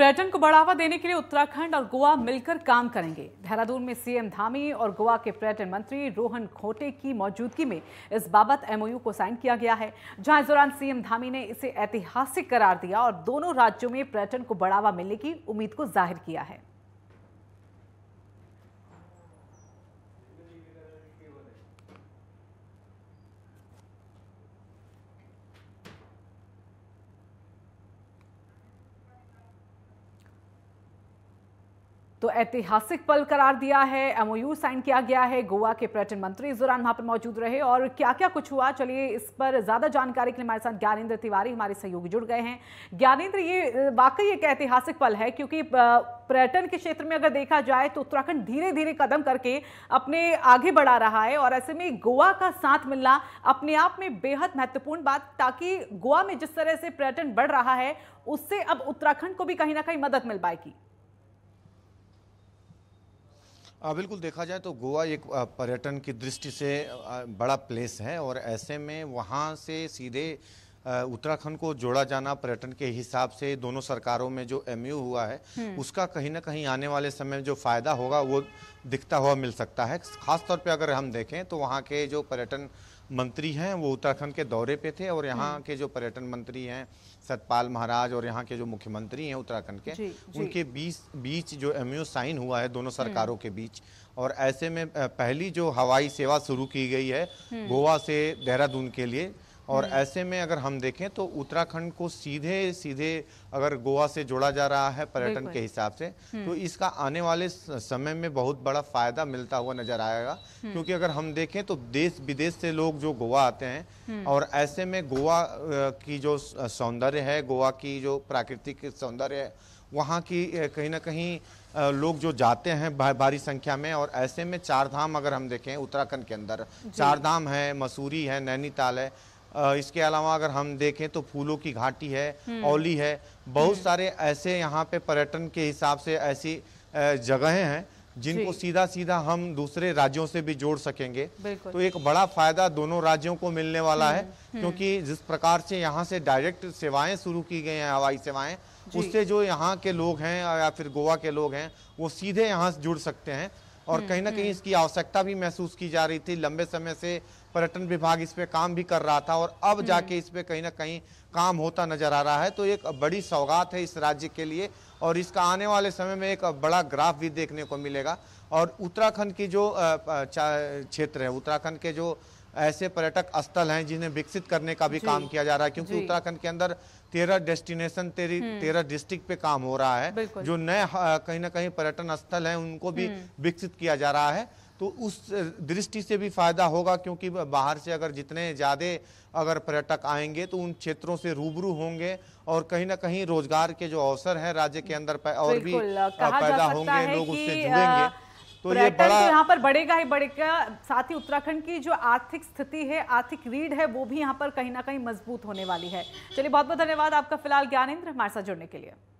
पर्यटन को बढ़ावा देने के लिए उत्तराखंड और गोवा मिलकर काम करेंगे देहरादून में सीएम धामी और गोवा के पर्यटन मंत्री रोहन खोटे की मौजूदगी में इस बाबत एमओयू को साइन किया गया है जहां इस दौरान सीएम धामी ने इसे ऐतिहासिक करार दिया और दोनों राज्यों में पर्यटन को बढ़ावा मिलने की उम्मीद को जाहिर किया है तो ऐतिहासिक पल करार दिया है एमओयू साइन किया गया है गोवा के पर्यटन मंत्री इस दौरान वहां पर मौजूद रहे और क्या क्या कुछ हुआ चलिए इस पर ज़्यादा जानकारी के लिए हमारे साथ ज्ञानेन्द्र तिवारी हमारे सहयोगी जुड़ गए हैं ज्ञानेन्द्र ये वाकई एक ऐतिहासिक पल है क्योंकि पर्यटन के क्षेत्र में अगर देखा जाए तो उत्तराखंड धीरे धीरे कदम करके अपने आगे बढ़ा रहा है और ऐसे में गोवा का साथ मिलना अपने आप में बेहद महत्वपूर्ण बात ताकि गोवा में जिस तरह से पर्यटन बढ़ रहा है उससे अब उत्तराखंड को भी कहीं ना कहीं मदद मिल पाएगी आ, बिल्कुल देखा जाए तो गोवा एक पर्यटन की दृष्टि से बड़ा प्लेस है और ऐसे में वहाँ से सीधे उत्तराखंड को जोड़ा जाना पर्यटन के हिसाब से दोनों सरकारों में जो एमयू हुआ है हम्म। उसका कहीं ना कहीं आने वाले समय में जो फ़ायदा होगा वो दिखता हुआ मिल सकता है खासतौर पे अगर हम देखें तो वहाँ के जो पर्यटन मंत्री हैं वो उत्तराखंड के दौरे पे थे और यहाँ हम्म। के जो पर्यटन मंत्री हैं सतपाल महाराज और यहाँ के जो मुख्यमंत्री हैं उत्तराखंड के जी, जी. उनके बीच बीच जो एमयू साइन हुआ है दोनों हम्म। सरकारों के बीच और ऐसे में पहली जो हवाई सेवा शुरू की गई है हम्म। गोवा से देहरादून के लिए और हम्म। ऐसे में अगर हम देखें तो उत्तराखंड को सीधे सीधे अगर गोवा से जोड़ा जा रहा है पर्यटन के हिसाब से हम्म। तो इसका आने वाले समय में बहुत बड़ा फायदा मिलता हुआ नजर आएगा हम्म। क्योंकि अगर हम देखें तो देश विदेश से लोग जो गोवा आते हैं और ऐसे में गोवा की जो सौंदर्य है गोवा की जो प्राकृतिक सौंदर्य है वहाँ की कहीं ना कहीं लोग जो जाते हैं भारी संख्या में और ऐसे में चार धाम अगर हम देखें उत्तराखंड के अंदर चार धाम है मसूरी है नैनीताल है इसके अलावा अगर हम देखें तो फूलों की घाटी है हम्म। औली है बहुत हम्म। सारे ऐसे यहाँ पे पर्यटन के हिसाब से ऐसी जगहें हैं जिनको सीधा सीधा हम दूसरे राज्यों से भी जोड़ सकेंगे तो एक बड़ा फायदा दोनों राज्यों को मिलने वाला है हम्म, क्योंकि जिस प्रकार से यहाँ से डायरेक्ट सेवाएं शुरू की गई हैं हवाई सेवाएं उससे जो यहाँ के लोग हैं या फिर गोवा के लोग हैं वो सीधे यहाँ से जुड़ सकते हैं और कहीं ना कहीं इसकी आवश्यकता भी महसूस की जा रही थी लंबे समय से पर्यटन विभाग इस पर काम भी कर रहा था और अब हम्म। जाके इस पर कहीं ना कहीं काम होता नजर आ रहा है तो एक बड़ी सौगात है इस राज्य के लिए और इसका आने वाले समय में एक बड़ा ग्राफ भी देखने को मिलेगा और उत्तराखंड की जो क्षेत्र है उत्तराखंड के जो ऐसे पर्यटक स्थल हैं जिन्हें विकसित करने का भी काम किया जा रहा है क्योंकि उत्तराखंड के अंदर तेरह डेस्टिनेशन तेरी हम्म। तेरह डिस्ट्रिक्ट पे काम हो रहा है जो नए कहीं ना कहीं पर्यटन स्थल हैं उनको भी हम्म। विकसित किया जा रहा है तो उस दृष्टि से भी फ़ायदा होगा क्योंकि बाहर से अगर जितने ज़्यादा अगर पर्यटक आएंगे तो उन क्षेत्रों से रूबरू होंगे और कहीं ना कहीं रोजगार के जो अवसर हैं राज्य के अंदर और भी पैदा होंगे लोग उससे जुड़ेंगे तो ये बड़ा तो यहाँ पर बढ़ेगा ही बढ़ेगा साथ ही उत्तराखंड की जो आर्थिक स्थिति है आर्थिक रीढ़ है वो भी यहाँ पर कहीं ना कहीं मजबूत होने वाली है चलिए बहुत बहुत धन्यवाद आपका फिलहाल ज्ञानेन्द्र हमारे साथ जुड़ने के लिए